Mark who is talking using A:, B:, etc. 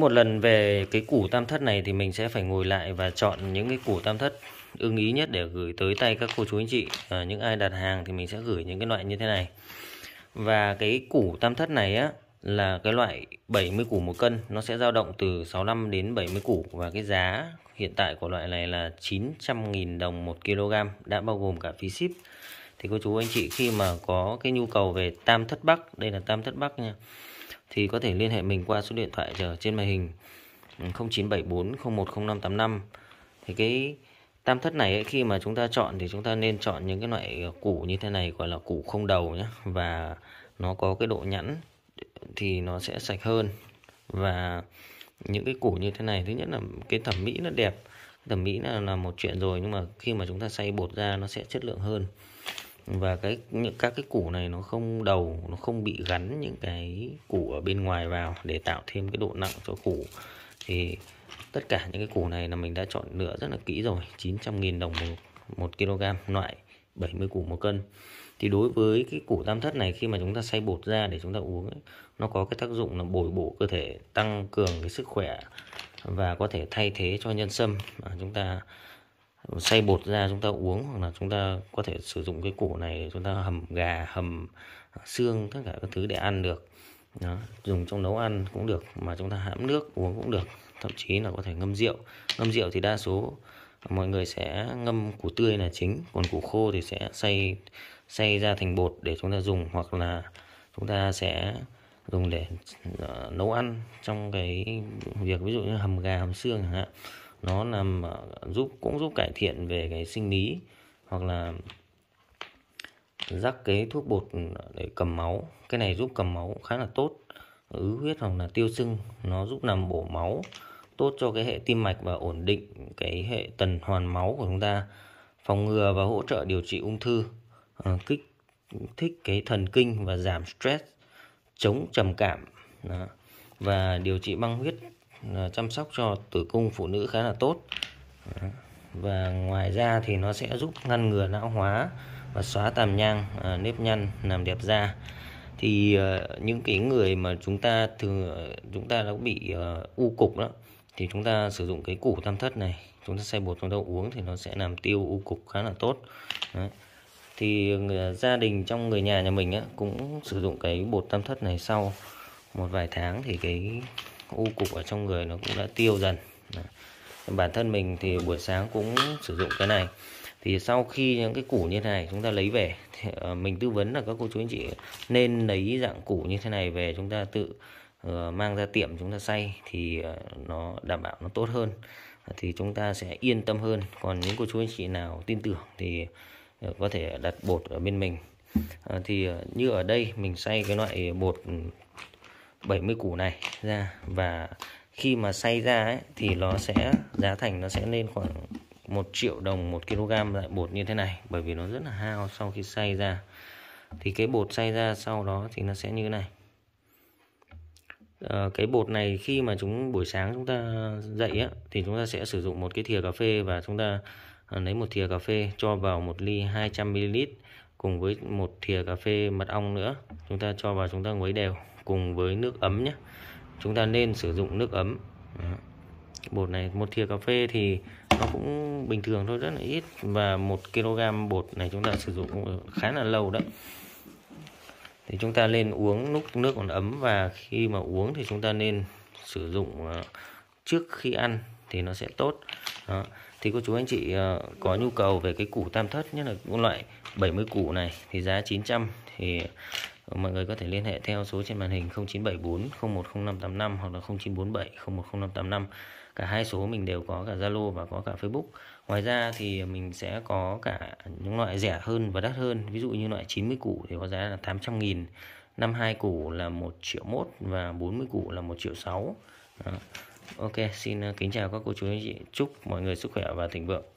A: Một lần về cái củ tam thất này thì mình sẽ phải ngồi lại và chọn những cái củ tam thất ưng ý nhất để gửi tới tay các cô chú anh chị. À, những ai đặt hàng thì mình sẽ gửi những cái loại như thế này. Và cái củ tam thất này á là cái loại 70 củ một cân, nó sẽ dao động từ 65 đến 70 củ và cái giá hiện tại của loại này là 900.000 đồng 1 kg đã bao gồm cả phí ship. Thì cô chú anh chị khi mà có cái nhu cầu về tam thất bắc, đây là tam thất bắc nha thì có thể liên hệ mình qua số điện thoại ở trên màn hình 0974010585 ừ, thì cái tam thất này ấy, khi mà chúng ta chọn thì chúng ta nên chọn những cái loại củ như thế này gọi là củ không đầu nhé và nó có cái độ nhẵn thì nó sẽ sạch hơn và những cái củ như thế này thứ nhất là cái thẩm mỹ nó đẹp thẩm mỹ là, là một chuyện rồi nhưng mà khi mà chúng ta xay bột ra nó sẽ chất lượng hơn và cái những các cái củ này nó không đầu nó không bị gắn những cái củ ở bên ngoài vào để tạo thêm cái độ nặng cho củ thì tất cả những cái củ này là mình đã chọn lựa rất là kỹ rồi 900.000 đồng một, một kg loại 70 củ một cân thì đối với cái củ tam thất này khi mà chúng ta xay bột ra để chúng ta uống ấy, nó có cái tác dụng là bồi bổ cơ thể tăng cường cái sức khỏe và có thể thay thế cho nhân sâm à, chúng ta xay bột ra chúng ta uống hoặc là chúng ta có thể sử dụng cái củ này chúng ta hầm gà hầm xương tất cả các thứ để ăn được đó, dùng trong nấu ăn cũng được mà chúng ta hãm nước uống cũng được thậm chí là có thể ngâm rượu ngâm rượu thì đa số mọi người sẽ ngâm củ tươi là chính còn củ khô thì sẽ xay xay ra thành bột để chúng ta dùng hoặc là chúng ta sẽ dùng để uh, nấu ăn trong cái việc ví dụ như hầm gà hầm xương chẳng hạn nó làm ờ, giúp cũng giúp cải thiện về cái sinh lý hoặc là rắc cái thuốc bột để cầm máu cái này giúp cầm máu khá là tốt ứ huyết hoặc là tiêu sưng nó giúp làm bổ máu tốt cho cái hệ tim mạch và ổn định cái hệ tuần hoàn máu của chúng ta phòng ngừa và hỗ trợ điều trị ung thư à, kích thích cái thần kinh và giảm stress chống trầm cảm Đó. và điều trị băng huyết chăm sóc cho tử cung phụ nữ khá là tốt và ngoài ra thì nó sẽ giúp ngăn ngừa lão hóa và xóa tàm nhang à, nếp nhăn làm đẹp da thì à, những cái người mà chúng ta thường chúng ta đã bị à, u cục đó thì chúng ta sử dụng cái củ tam thất này chúng ta xay bột chúng ta uống thì nó sẽ làm tiêu u cục khá là tốt Đấy. thì người, gia đình trong người nhà nhà mình á, cũng sử dụng cái bột tam thất này sau một vài tháng thì cái u cục ở trong người nó cũng đã tiêu dần bản thân mình thì buổi sáng cũng sử dụng cái này thì sau khi những cái củ như thế này chúng ta lấy về thì ờ, mình tư vấn là các cô chú anh chị nên lấy dạng củ như thế này về chúng ta tự ờ, mang ra tiệm chúng ta xay thì ờ, nó đảm bảo nó tốt hơn thì chúng ta sẽ yên tâm hơn còn những cô chú anh chị nào tin tưởng thì có thể đặt bột ở bên mình thì như ở đây mình xay cái loại bột ừ, 70 củ này ra và khi mà xay ra ấy, thì nó sẽ giá thành nó sẽ lên khoảng 1 triệu đồng 1 kg lại bột như thế này bởi vì nó rất là hao sau khi xay ra thì cái bột xay ra sau đó thì nó sẽ như thế này à, cái bột này khi mà chúng buổi sáng chúng ta dậy á, thì chúng ta sẽ sử dụng một cái thìa cà phê và chúng ta ờ, lấy một thìa cà phê cho vào một ly 200 ml cùng với một thìa cà phê mật ong nữa chúng ta cho vào chúng ta quấy đều cùng với nước ấm nhé chúng ta nên sử dụng nước ấm bột này một thìa cà phê thì nó cũng bình thường thôi rất là ít và một kg bột này chúng ta sử dụng khá là lâu đó thì chúng ta nên uống lúc nước còn ấm và khi mà uống thì chúng ta nên sử dụng ờ, trước khi ăn thì nó sẽ tốt đó. thì cô chú anh chị ờ, có nhu cầu về cái củ tam thất nhất là loại 70 củ này thì giá 900 thì Ờ, mọi người có thể liên hệ theo số trên màn hình 0974 010585 hoặc là 0947 010585 cả hai số mình đều có cả Zalo và có cả Facebook ngoài ra thì mình sẽ có cả những loại rẻ hơn và đắt hơn ví dụ như loại 90 củ thì có giá là 800 nghìn 52 củ là 1 triệu mốt và 40 củ là 1 triệu 6 Đó. Ok xin ờ, kính chào các cô chú anh chị chúc mọi người sức khỏe và thịnh vượng